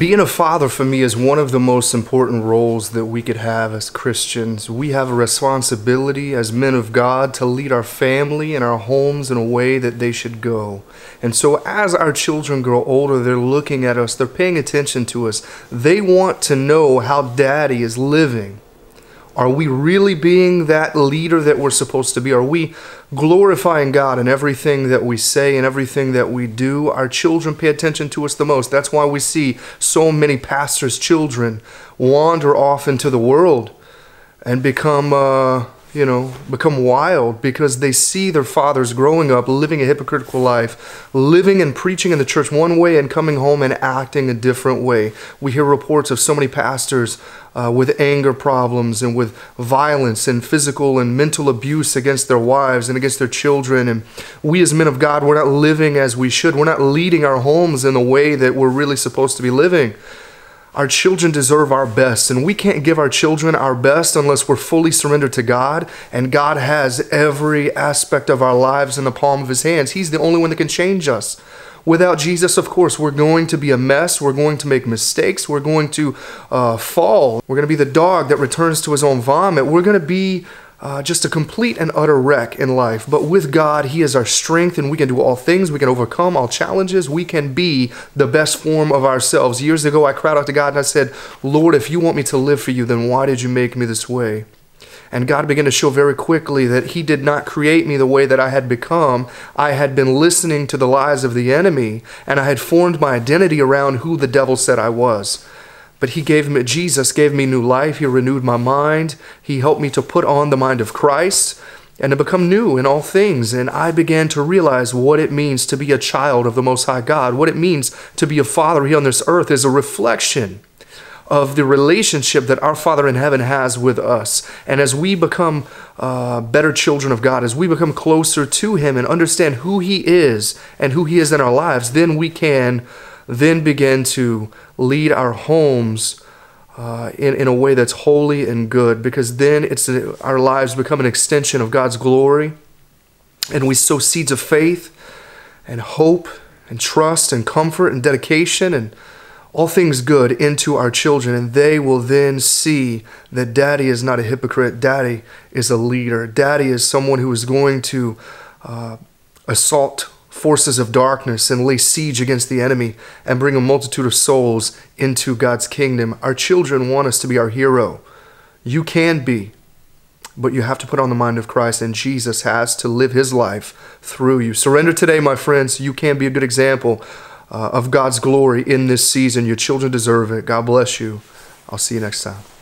being a father for me is one of the most important roles that we could have as Christians. We have a responsibility as men of God to lead our family and our homes in a way that they should go. And so, as our children grow older, they're looking at us, they're paying attention to us. They want to know how daddy is living. Are we really being that leader that we're supposed to be? Are we glorifying God in everything that we say and everything that we do? Our children pay attention to us the most. That's why we see so many pastors' children wander off into the world and become. Uh, you know, become wild because they see their fathers growing up living a hypocritical life, living and preaching in the church one way and coming home and acting a different way. We hear reports of so many pastors uh, with anger problems and with violence and physical and mental abuse against their wives and against their children. And we, as men of God, we're not living as we should. We're not leading our homes in the way that we're really supposed to be living. Our children deserve our best, and we can't give our children our best unless we're fully surrendered to God. And God has every aspect of our lives in the palm of His hands. He's the only one that can change us. Without Jesus, of course, we're going to be a mess. We're going to make mistakes. We're going to uh, fall. We're going to be the dog that returns to his own vomit. We're going to be uh, just a complete and utter wreck in life. But with God, He is our strength, and we can do all things. We can overcome all challenges. We can be the best form of ourselves. Years ago, I cried out to God and I said, Lord, if you want me to live for you, then why did you make me this way? And God began to show very quickly that He did not create me the way that I had become. I had been listening to the lies of the enemy, and I had formed my identity around who the devil said I was. But he gave me, Jesus gave me new life. He renewed my mind. He helped me to put on the mind of Christ and to become new in all things. And I began to realize what it means to be a child of the Most High God, what it means to be a father here on this earth is a reflection of the relationship that our Father in heaven has with us. And as we become uh, better children of God, as we become closer to Him and understand who He is and who He is in our lives, then we can then begin to lead our homes uh, in, in a way that's holy and good because then it's a, our lives become an extension of God's glory and we sow seeds of faith and hope and trust and comfort and dedication and all things good into our children and they will then see that daddy is not a hypocrite daddy is a leader daddy is someone who is going to uh, assault forces of darkness and lay siege against the enemy and bring a multitude of souls into God's kingdom. Our children want us to be our hero. You can be, but you have to put on the mind of Christ, and Jesus has to live his life through you. Surrender today, my friends. You can be a good example uh, of God's glory in this season. Your children deserve it. God bless you. I'll see you next time.